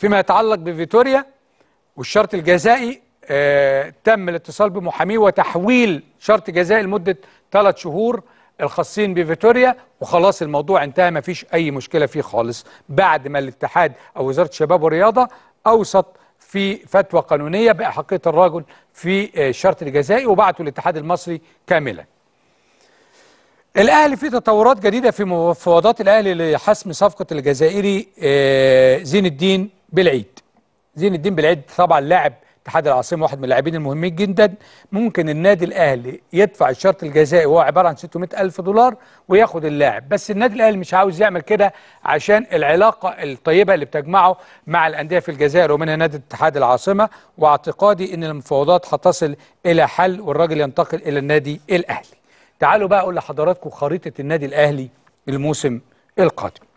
فيما يتعلق بفيتوريا والشرط الجزائي آه تم الاتصال بمحاميه وتحويل شرط جزائي لمده ثلاث شهور الخاصين بفيتوريا وخلاص الموضوع انتهى ما فيش اي مشكله فيه خالص بعد ما الاتحاد او وزاره الشباب والرياضه اوصت في فتوى قانونيه باحقيه الرجل في آه، الشرط الجزائي وبعته الاتحاد المصري كاملا. الاهلي في تطورات جديده في مفاوضات الاهلي لحسم صفقه الجزائري آه، زين الدين بالعيد زين الدين بالعيد طبعا لاعب اتحاد العاصمه واحد من اللاعبين المهمين جدا ممكن النادي الاهلي يدفع الشرط الجزائي وهو عباره عن 600 الف دولار وياخد اللاعب بس النادي الاهلي مش عاوز يعمل كده عشان العلاقه الطيبه اللي بتجمعه مع الانديه في الجزائر ومنها نادي اتحاد العاصمه واعتقادي ان المفاوضات هتصل الى حل والراجل ينتقل الى النادي الاهلي تعالوا بقى اقول لحضراتكم خريطه النادي الاهلي الموسم القادم